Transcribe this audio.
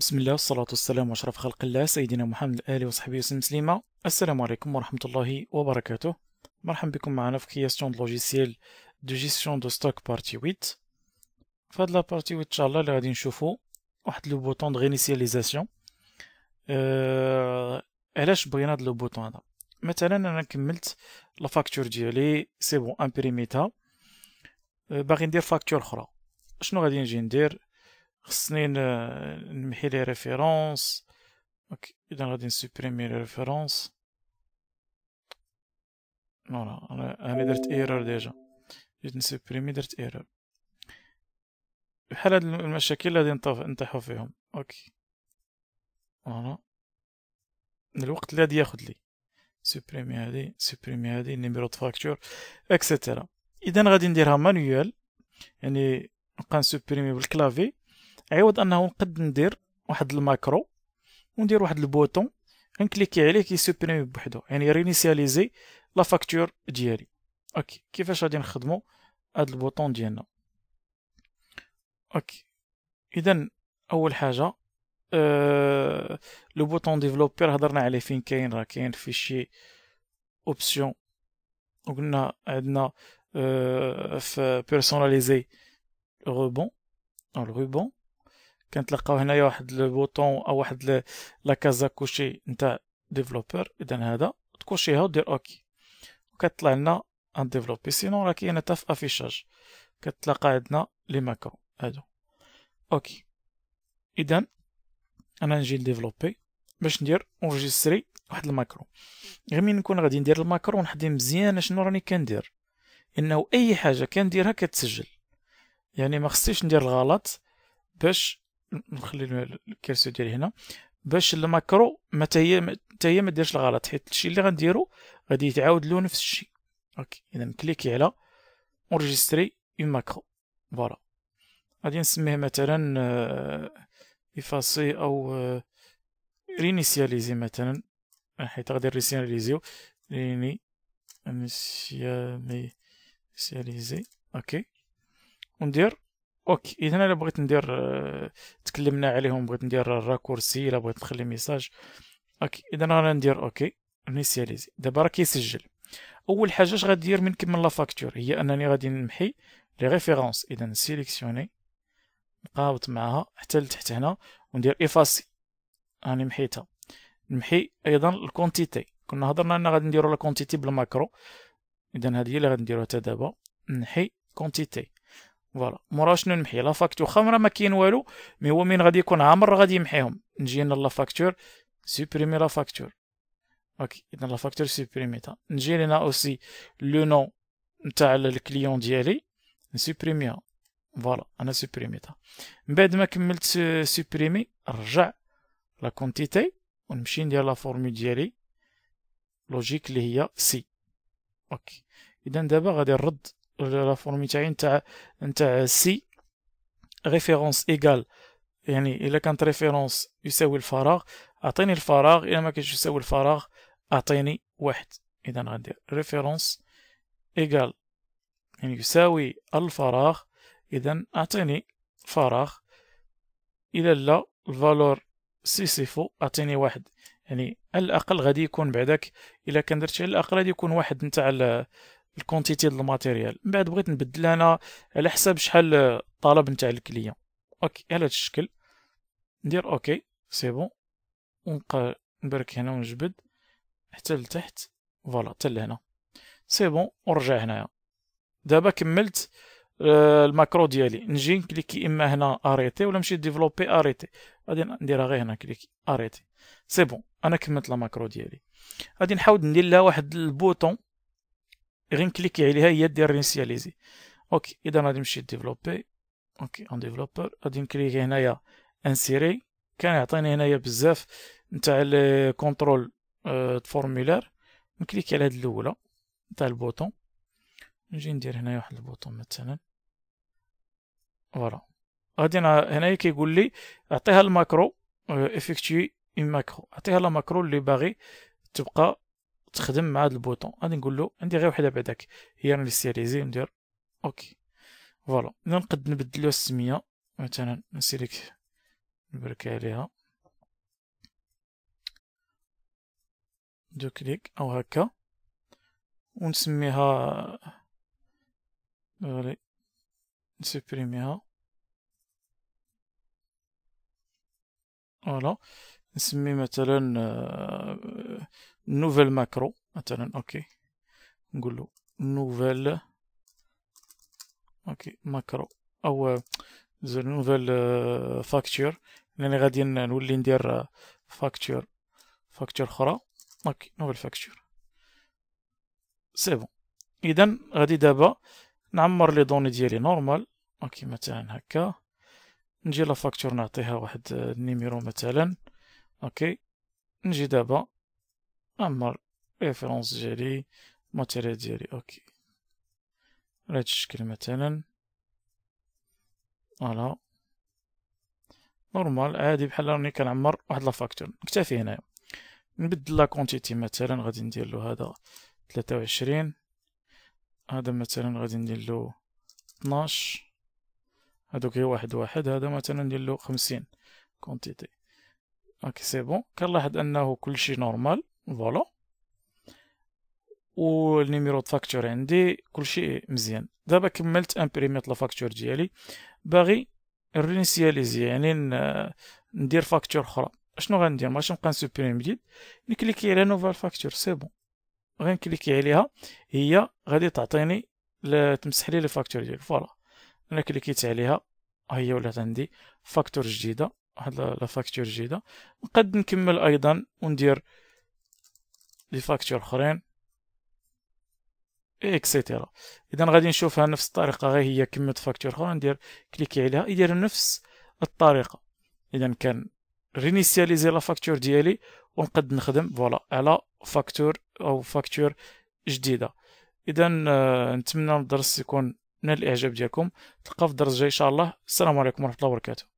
بسم الله والصلاة والسلام وأشرف خلق الله سيدنا محمد الآلي وصحبه وسلم سليمة السلام عليكم ورحمة الله وبركاته مرحبا بكم معنا في كرياسيون لوجيسيال دو جيستيون دو ستوك بارتي 8 في هاد لابارتي 8 إن شاء الله اللي غادي نشوفو واحد لو بوطون دو غينيسياليزاسيون أه... علاش بغينا هاد لو بوطون هذا مثلا انا كملت لا فاكتور ديالي سي بون امبريميتها أه باغي ندير فاكتور اخرى شنو غادي نجي ندير خصني نمحي لي ريفيرونس اذا غادي نسوبريمي لي ريفيرونس نورا انا درت ايرور ديجا جيت نسوبريمي درت ايرور بحال هاد المشاكل اللي غادي نطيحو فيهم اوكي فوالا الوقت اللي غادي ياخد لي سوبريمي هادي سوبريمي هادي نيميرو دو فاكتور اكسيتيرا اذا غادي نديرها مانيوال يعني نبقى نسوبريمي بالكلافي عوض انه نقد ندير واحد الماكرو وندير واحد البوتون نكليكي عليه كيسوبريمي بوحدو يعني رينيسياليزي لا فاكتور ديالي اوكي كيفاش غادي نخدمو هاد البوطون ديالنا اوكي اذا اول حاجه أه... لو بوطون ديفلوبر هضرنا عليه فين كاين راه كاين في شي اوبسيون وقلنا عندنا أه... في بيرسوناليزي روبون الروبون كنتلقاو هنايا واحد البوطون او واحد لاكازا كوشي نتاع ديفلوبر اذا هذا تكوشيها ودير اوكي وكتطلع لنا ان ديفلوبي سينون راه كاينه تاع في افيشاج كتلقى عندنا لي ماكرو هادو اوكي اذا انا نجي نديفلوبي باش ندير اونجستري واحد الماكرو غير من نكون غادي ندير الماكرو ونحدي مزيان شنو راني كندير انه اي حاجه كنديرها كتسجل يعني ما خصنيش ندير الغلط باش نخلي الكرسي ديالي هنا باش الماكرو ما هي حتى هي ما ديرش الغلط حيت الشيء اللي غنديرو غادي يتعاود له نفس الشيء اوكي اذا كليكي على اونجستري اون ماكرو فوالا غادي نسميه مثلا ايفاسي آه، او رينيسياليزي آه، مثلا حيت غادي ريسياليزيو ريني سياليزي اوكي وندير اوكي اذا انا بغيت ندير آه، تكلمنا عليهم بغيت ندير راكورسي الا بغيت نخلي ميساج اوكي اذا انا ندير اوكي انيسياليزي دابا راه كيسجل اول حاجه اش غادير من كمل لا فاكتور هي انني غادي نمحي لي ريفيرونس اذا سيليكسيوني نقاوت معها حتى لتحت هنا وندير ايفاسي راني محيتها نمحي ايضا الكونتيتي كنا هضرنا ان غادي نديرو لا كونتيتي بالماكرو اذا هذه هي اللي غادي نديروها حتى دابا نحي كونتيتي فوالا مورا شنو نمحي لا فاكتور خمره ما كاين والو مي هو مين غادي يكون عامر غادي يمحيهم نجي لنا لا فاكتور سوبريمي لا فاكتور اوكي اذا لا فاكتور سوبريميتا نجي هنا اوسي لو نو نتاع الكليون ديالي نسوبريميها فوالا انا سوبريميتا من بعد ما كملت سوبريمي رجع لا كونتيتي ونمشي ندير لا فورمول ديالي لوجيك اللي هي سي اوكي اذا دابا غادي نرد لا فورمي تاعي نتاع نتاع سي ريفيرونس ايكال يعني الا كانت ريفيرونس يساوي الفراغ اعطيني الفراغ الا ما كانش يساوي الفراغ اعطيني واحد اذا غندير ريفيرونس ايكال يعني يساوي الفراغ اذا اعطيني فراغ الا لا الفالور سي سيفو اعطيني واحد يعني على الاقل غادي يكون بعدك الا كان درت على الاقل غادي يكون واحد نتاع الكونتيتي ديال الماتيريال من بعد بغيت نبدل انا على حساب شحال الطلب نتاع الكليان اوكي على هذا الشكل ندير اوكي سي بون ونبقى نبرك هنا ونجبد حتى لتحت فوالا حتى لهنا سي بون ورجع هنايا دابا كملت آه، الماكرو ديالي نجي نكليكي اما هنا اريتي ولا نمشي ديفلوبي اريتي غادي نديرها غير هنا كليكي اريتي سي بون انا كملت لا ماكرو ديالي غادي نحاول ندير لها واحد البوطون غنكليكي عليها هي دير رينسياليزي اوكي اذا غادي نمشي ديفلوبي اوكي اون ديفلوبر غادي نكليكي هنايا انسيري كان يعطيني هنايا بزاف نتاع الكونترول فورمولير نكليك نكليكي على هاد الاولى نتاع البوطون نجي ندير هنايا واحد البوطون مثلا فوالا غادي هنايا كيقول لي اعطيها الماكرو افيكتي اون ماكرو اعطيها لا ماكرو اللي باغي تبقى تخدم مع هذا البوطون غادي نقول له عندي غير وحده بعداك هي سيريزي ندير اوكي فوالا اذا نقد نبدل له السميه مثلا نسيليك نبرك عليها دو كليك او هكا ونسميها غالي نسبريميها فوالا نسمي مثلا آه، نوفل ماكرو مثلا اوكي نقول له نوفيل اوكي ماكرو او نوفل آه، فاكتور لاني غادي نولي ندير آه، فاكتور فاكتور اخرى اوكي نوفل فاكتور سي بون اذا غادي دابا نعمر لي دوني ديالي نورمال اوكي مثلا هكا نجي لا فاكتور نعطيها واحد النيميرو مثلا اوكي نجي دابا نعمر ريفيرونس ديالي الماتيريال ديالي اوكي على هاد الشكل مثلا فوالا نورمال عادي بحال راني كنعمر واحد لا فاكتور نكتفي هنايا نبدل لا كونتيتي مثلا غادي ندير له هذا 23 هذا مثلا غادي ندير له 12 هذوك هي واحد واحد هذا مثلا ندير له 50 كونتيتي اوكي سي بون كنلاحظ انه كلشي نورمال فوالا والنيميرو د فاكتور عندي كلشي مزيان دابا كملت امبريميت لا فاكتور ديالي باغي رينيسياليزي يعني ندير فاكتور اخرى شنو غندير ماشي نبقى نسوبريم جديد نكليكي على نوفال فاكتور سي بون غنكليكي عليها هي غادي تعطيني تمسح لي لي فاكتور ديالي فوالا انا كليكيت عليها هي ولات عندي فاكتور جديده واحد لا فاكتور جديده نقد نكمل ايضا وندير لي فاكتور اخرين اكسيتيرا اذا غادي نشوفها نفس الطريقه غير هي كمه فاكتور اخرى ندير كليكي عليها يدير نفس الطريقه اذا كان رينيسياليزي لا فاكتور ديالي ونقد نخدم فوالا على فاكتور او فاكتور جديده اذا آه، نتمنى الدرس يكون نال الاعجاب ديالكم تلقى في الدرس الجاي ان شاء الله السلام عليكم ورحمه الله وبركاته